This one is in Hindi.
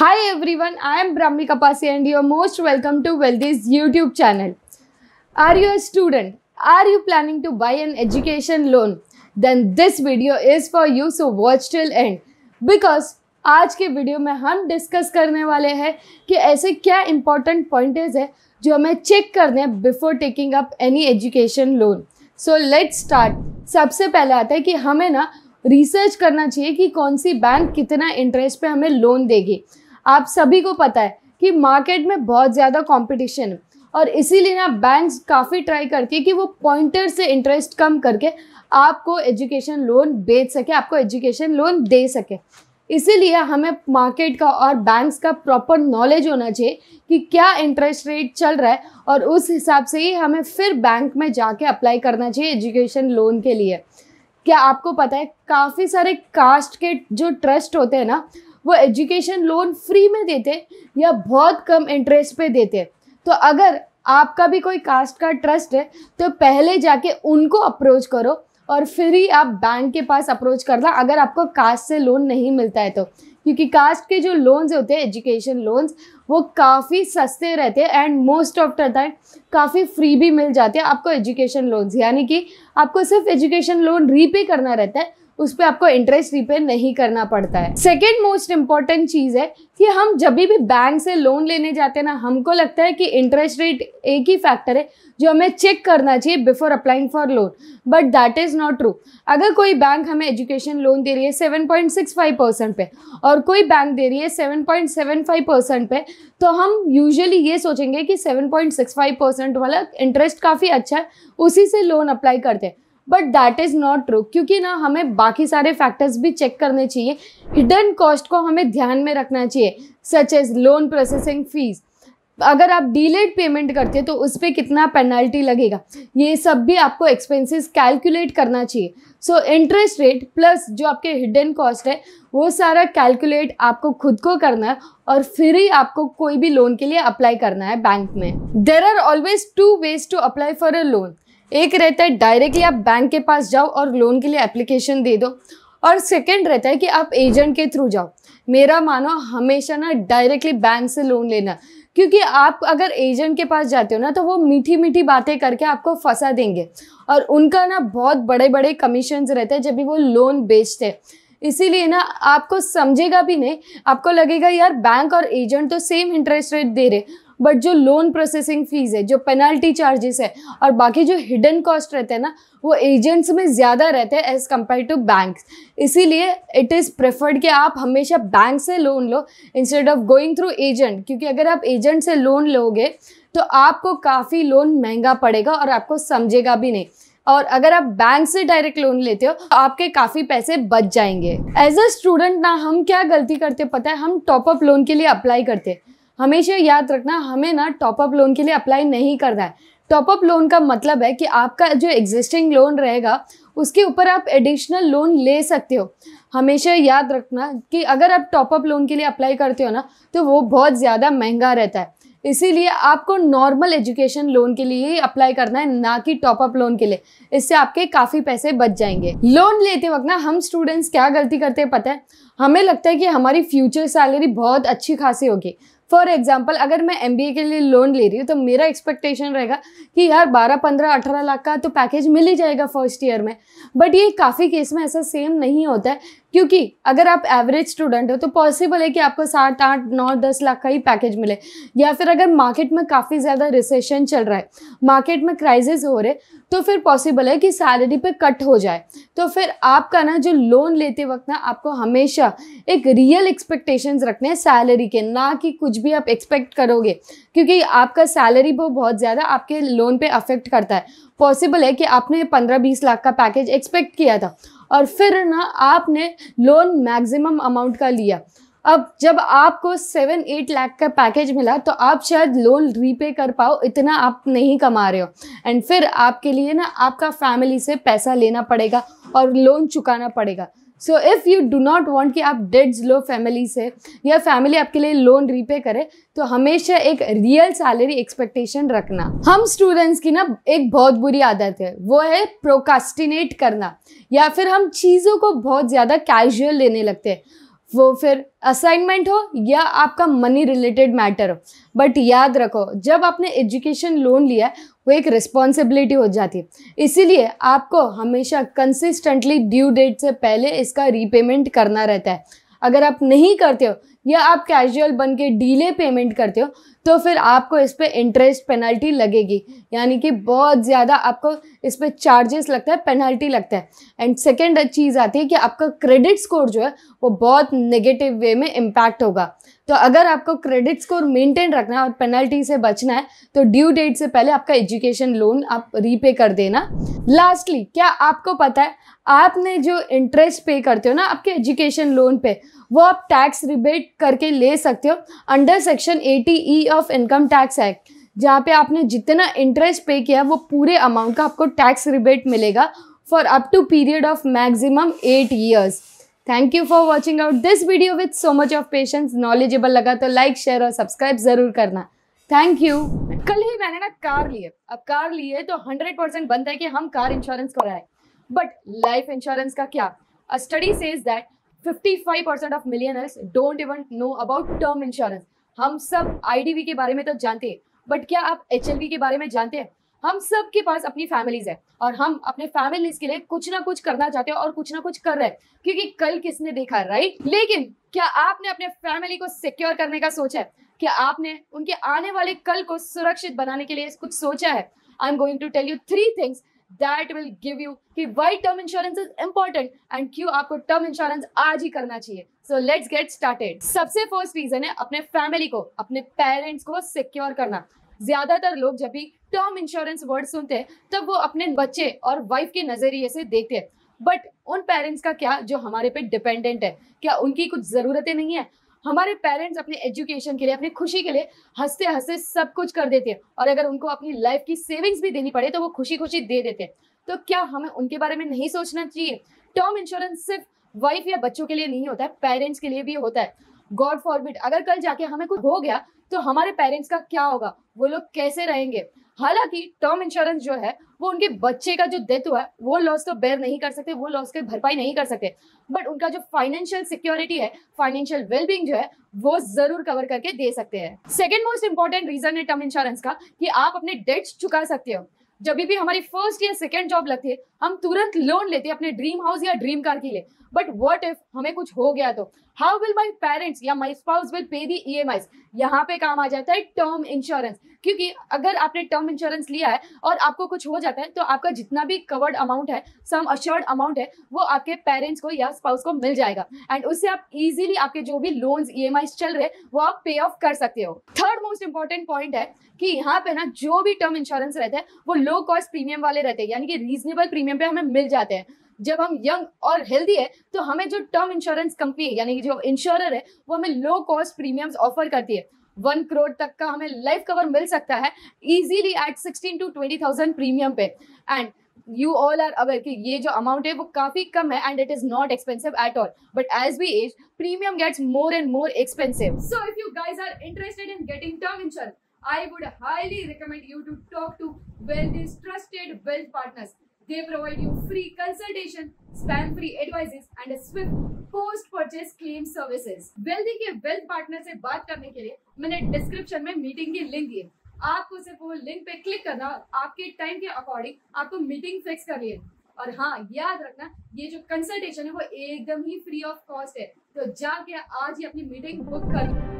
Hi everyone, I am Brahmi Kapasi and you are most welcome to Wealthy's YouTube channel. Are you a student? Are you planning to buy an education loan? Then this video is for you so watch till end because आज के वीडियो में हम डिस्कस करने वाले हैं कि ऐसे क्या इंपॉर्टेंट पॉइंटेज है जो हमें चेक करने हैं before taking up any education loan so let start सबसे पहले आता है कि हमें ना रिसर्च करना चाहिए कि कौन सी बैंक कितना इंटरेस्ट पे हमें लोन देगी आप सभी को पता है कि मार्केट में बहुत ज़्यादा कंपटीशन है और इसीलिए ना बैंक्स काफ़ी ट्राई करती है कि वो पॉइंटर से इंटरेस्ट कम करके आपको एजुकेशन लोन बेच सके आपको एजुकेशन लोन दे सके इसीलिए हमें मार्केट का और बैंक्स का प्रॉपर नॉलेज होना चाहिए कि क्या इंटरेस्ट रेट चल रहा है और उस हिसाब से ही हमें फिर बैंक में जाके अप्लाई करना चाहिए एजुकेशन लोन के लिए क्या आपको पता है काफ़ी सारे कास्ट के जो ट्रस्ट होते हैं ना वो एजुकेशन लोन फ्री में देते या बहुत कम इंटरेस्ट पे देते तो अगर आपका भी कोई कास्ट का ट्रस्ट है तो पहले जाके उनको अप्रोच करो और फिर ही आप बैंक के पास अप्रोच करना अगर आपको कास्ट से लोन नहीं मिलता है तो क्योंकि कास्ट के जो लोन्स होते हैं एजुकेशन लोन्स वो काफ़ी सस्ते रहते हैं and most of the time काफ़ी फ्री भी मिल जाते हैं आपको एजुकेशन लोन्स यानी कि आपको सिर्फ एजुकेशन लोन रीपे करना रहता है उस पर आपको इंटरेस्ट रिपे नहीं करना पड़ता है सेकेंड मोस्ट इम्पॉर्टेंट चीज़ है कि हम जब भी बैंक से लोन लेने जाते हैं ना हमको लगता है कि इंटरेस्ट रेट एक ही फैक्टर है जो हमें चेक करना चाहिए before applying for loan but that is not true अगर कोई बैंक हमें एजुकेशन लोन दे रही है seven point six five percent पे और कोई बैंक दे रही है seven point seven five percent पे तो हम यूजली ये सोचेंगे कि seven point six five percent वाला इंटरेस्ट काफ़ी अच्छा है उसी से लोन अप्लाई करते हैं but that is not true क्योंकि ना हमें बाकी सारे फैक्टर्स भी चेक करने चाहिए हिडन कॉस्ट को हमें ध्यान में रखना चाहिए such as loan processing fee अगर आप डिलेड पेमेंट करते हो तो उस पर कितना पेनल्टी लगेगा ये सब भी आपको एक्सपेंसेस कैलकुलेट करना चाहिए सो इंटरेस्ट रेट प्लस जो आपके हिडन कॉस्ट है वो सारा कैलकुलेट आपको खुद को करना है और फिर ही आपको कोई भी लोन के लिए अप्लाई करना है बैंक में there are always two ways to apply for a loan एक रहता है डायरेक्टली आप बैंक के पास जाओ और लोन के लिए एप्लीकेशन दे दो और सेकेंड रहता है कि आप एजेंट के थ्रू जाओ मेरा मानो हमेशा ना डायरेक्टली बैंक से लोन लेना क्योंकि आप अगर एजेंट के पास जाते हो ना तो वो मीठी मीठी बातें करके आपको फंसा देंगे और उनका ना बहुत बड़े बड़े कमीशन रहते हैं जब भी वो लोन बेचते हैं इसीलिए ना आपको समझेगा भी नहीं आपको लगेगा यार बैंक और एजेंट तो सेम इंटरेस्ट रेट दे रहे बट जो लोन प्रोसेसिंग फीस है जो पेनल्टी चार्जेस है और बाकी जो हिडन कॉस्ट रहते हैं ना वो एजेंट्स में ज़्यादा रहते हैं एज़ कम्पेयर टू बैंक इसीलिए इट इज़ प्रेफर्ड कि आप हमेशा बैंक से लोन लो instead of going through agent क्योंकि अगर आप एजेंट से लोन लोगे तो आपको काफ़ी लोन महंगा पड़ेगा और आपको समझेगा भी नहीं और अगर आप बैंक से डायरेक्ट लोन लेते हो तो आपके काफ़ी पैसे बच जाएंगे एज अ स्टूडेंट ना हम क्या गलती करते पता है हम टॉपअप लोन के लिए अप्लाई करते हैं हमेशा याद रखना हमें ना टॉपअप लोन के लिए अप्लाई नहीं करना है टॉपअप लोन का मतलब है कि आपका जो एग्जिस्टिंग लोन रहेगा उसके ऊपर आप एडिशनल लोन ले सकते हो हमेशा याद रखना कि अगर आप टॉपअप लोन के लिए अप्लाई करते हो ना तो वो बहुत ज़्यादा महंगा रहता है इसीलिए आपको नॉर्मल एजुकेशन लोन के लिए ही अप्लाई करना है ना कि टॉपअप लोन के लिए इससे आपके काफ़ी पैसे बच जाएंगे लोन लेते वक्त ना हम स्टूडेंट्स क्या गलती करते हैं पता है हमें लगता है कि हमारी फ्यूचर सैलरी बहुत अच्छी खासी होगी फॉर एग्जाम्पल अगर मैं एम के लिए लोन ले रही हूँ तो मेरा एक्सपेक्टेशन रहेगा कि यार बारह पंद्रह अठारह लाख का तो पैकेज मिल ही जाएगा फर्स्ट ईयर में बट ये काफ़ी केस में ऐसा सेम नहीं होता है क्योंकि अगर आप एवरेज स्टूडेंट हो तो पॉसिबल है कि आपको सात आठ नौ दस लाख का ही पैकेज मिले या फिर अगर मार्केट में काफ़ी ज़्यादा रिसेशन चल रहा है मार्केट में क्राइसिस हो रहे तो फिर पॉसिबल है कि सैलरी पे कट हो जाए तो फिर आपका ना जो लोन लेते वक्त ना आपको हमेशा एक रियल एक्सपेक्टेशंस रखने हैं सैलरी के ना कि कुछ भी आप एक्सपेक्ट करोगे क्योंकि आपका सैलरी वो बहुत ज़्यादा आपके लोन पे अफेक्ट करता है पॉसिबल है कि आपने पंद्रह बीस लाख का पैकेज एक्सपेक्ट किया था और फिर ना आपने लोन मैक्सिमम अमाउंट का लिया अब जब आपको सेवन एट लाख का पैकेज मिला तो आप शायद लोन रीपे कर पाओ इतना आप नहीं कमा रहे हो एंड फिर आपके लिए ना आपका फैमिली से पैसा लेना पड़ेगा और लोन चुकाना पड़ेगा so if you do not want कि आप डेड लो फैमिली से या फैमिली आपके लिए लोन रीपे करे तो हमेशा एक रियल सैलरी एक्सपेक्टेशन रखना हम स्टूडेंट्स की ना एक बहुत बुरी आदत है वो है प्रोकास्टिनेट करना या फिर हम चीज़ों को बहुत ज़्यादा कैजुअल लेने लगते हैं वो फिर असाइनमेंट हो या आपका मनी रिलेटेड मैटर हो बट याद रखो जब आपने एजुकेशन लोन लिया है वो एक रिस्पॉन्सिबिलिटी हो जाती है इसीलिए आपको हमेशा कंसिस्टेंटली ड्यू डेट से पहले इसका रीपेमेंट करना रहता है अगर आप नहीं करते हो या आप कैजुअल बन के डीले पेमेंट करते हो तो फिर आपको इस पर इंटरेस्ट पेनल्टी लगेगी यानी कि बहुत ज़्यादा आपको इस पर चार्जेस लगता है पेनल्टी लगता है एंड सेकेंड चीज़ आती है कि आपका क्रेडिट स्कोर जो है वो बहुत नेगेटिव वे में इम्पैक्ट होगा तो अगर आपको क्रेडिट स्कोर मेंटेन रखना है और पेनल्टी से बचना है तो ड्यू डेट से पहले आपका एजुकेशन लोन आप रीपे कर देना लास्टली क्या आपको पता है आपने जो इंटरेस्ट पे करते हो ना आपके एजुकेशन लोन पे वो आप टैक्स रिबेट करके ले सकते हो under section eighty E of income tax act जहाँ पे आपने जितना इंटरेस्ट पे किया वो पूरे अमाउंट का आपको टैक्स रिबेट मिलेगा for up to period of maximum eight years thank you for watching out this video with so much of patience knowledgeable लगा तो लाइक शेयर और सब्सक्राइब जरूर करना थैंक यू कल ही मैंने ना कार है अब कार ली है तो हंड्रेड परसेंट बनता है कि हम कार इंश्योरेंस कराए बट लाइफ इंश्योरेंस का क्या study says that 55% of millionaires don't even know about term insurance हम सब आईडीवी के बारे में तो जानते हैं बट क्या आप एच के बारे में जानते हैं हम सब के पास अपनी फैमिलीज है और हम अपने फैमिलीज के लिए कुछ ना कुछ करना चाहते हैं और कुछ ना कुछ कर रहे हैं क्योंकि कल किसने देखा राइट लेकिन क्या आपने अपने फैमिली को सिक्योर करने का सोचा है क्या आपने उनके आने वाले कल को सुरक्षित बनाने के लिए कुछ सोचा है I am going to tell you three things that will give you कि why term insurance is important and क्यों आपको टर्म इंश्योरेंस आज ही करना चाहिए सो लेट्स गेट स्टार्टेड सबसे फर्स्ट रीजन है अपने फैमिली को अपने पेरेंट्स को सिक्योर करना ज्यादातर लोग जब भी टर्म इंश्योरेंस वर्ड सुनते हैं तब वो अपने बच्चे और वाइफ के नजरिए से देखते हैं बट उन पेरेंट्स का क्या जो हमारे पे डिपेंडेंट है क्या उनकी कुछ ज़रूरतें नहीं है हमारे पेरेंट्स अपने एजुकेशन के लिए अपनी खुशी के लिए हंसते हंसते सब कुछ कर देते हैं और अगर उनको अपनी लाइफ की सेविंग्स भी देनी पड़े तो वो खुशी खुशी दे देते हैं तो क्या हमें उनके बारे में नहीं सोचना चाहिए टर्म इंश्योरेंस सिर्फ वाइफ या बच्चों के लिए नहीं होता है पेरेंट्स के लिए भी होता है गॉड फॉरबिड अगर कल जाके हमें कुछ हो गया तो हमारे पेरेंट्स का क्या होगा वो लोग कैसे रहेंगे हालांकि टर्म इंश्योरेंस जो है वो उनके बच्चे का जो डेथ हुआ है वो लॉस तो बेयर नहीं कर सकते वो लॉस की भरपाई नहीं कर सकते बट उनका जो फाइनेंशियल सिक्योरिटी है फाइनेंशियल वेलबींग जो है वो जरूर कवर करके दे सकते हैं सेकेंड मोस्ट इंपॉर्टेंट रीजन है टर्म इंश्योरेंस का कि आप अपने डेट्स चुका सकते हो जब भी हमारी फर्स्ट या सेकेंड जॉब लगती है हम तुरंत लोन लेते हैं अपने ड्रीम हाउस या ड्रीम कार के लिए बट वॉट इफ हमें कुछ हो गया तो हाउ विल माई पेरेंट्स या my spouse will pay the E M यहाँ पे काम आ जाता है टर्म इंश्योरेंस क्योंकि अगर आपने टर्म इंश्योरेंस लिया है और आपको कुछ हो जाता है तो आपका जितना भी कवर्ड अमाउंट है सम अश्योर्ड अमाउंट है वो आपके पेरेंट्स को या स्पाउस को मिल जाएगा एंड उससे आप इजीली आपके जो भी लोन्स ई e चल रहे वो आप पे ऑफ कर सकते हो थर्ड मोस्ट इंपॉर्टेंट पॉइंट है कि यहाँ पे ना जो भी टर्म इंश्योरेंस रहता है वो लो कॉस्ट प्रीमियम वाले रहते हैं यानी कि रीजनेबल प्रीमियम पे हमें मिल जाते हैं जब हम यंग और हेल्दी है तो हमें जो टर्म इंश्योरेंस कंपनी यानी कि जो इंश्योरर है वो हमें लो कॉस्ट प्रीमियम्स ऑफर करती है वन करोड़ तक का हमें लाइफ कवर मिल सकता है easily at sixteen to twenty thousand premium पे and you all are aware कि ये जो अमाउंट है वो काफ़ी कम है and it is not expensive at all but as we age premium gets more and more expensive so if you guys are interested in getting term insurance I would highly recommend you to talk to well trusted wealth partners They provide you free consultation, spam-free advices and a swift post purchase claim services. Wealthy के वेल्थ पार्टनर से बात करने के लिए मैंने डिस्क्रिप्शन में मीटिंग की लिंक दी आपको सिर्फ वो लिंक पे क्लिक करना आपके टाइम के अकॉर्डिंग आपको मीटिंग फिक्स करनी है और हाँ याद रखना ये जो कंसल्टेशन है वो एकदम ही फ्री ऑफ कॉस्ट है तो जाके आज ही अपनी मीटिंग बुक करो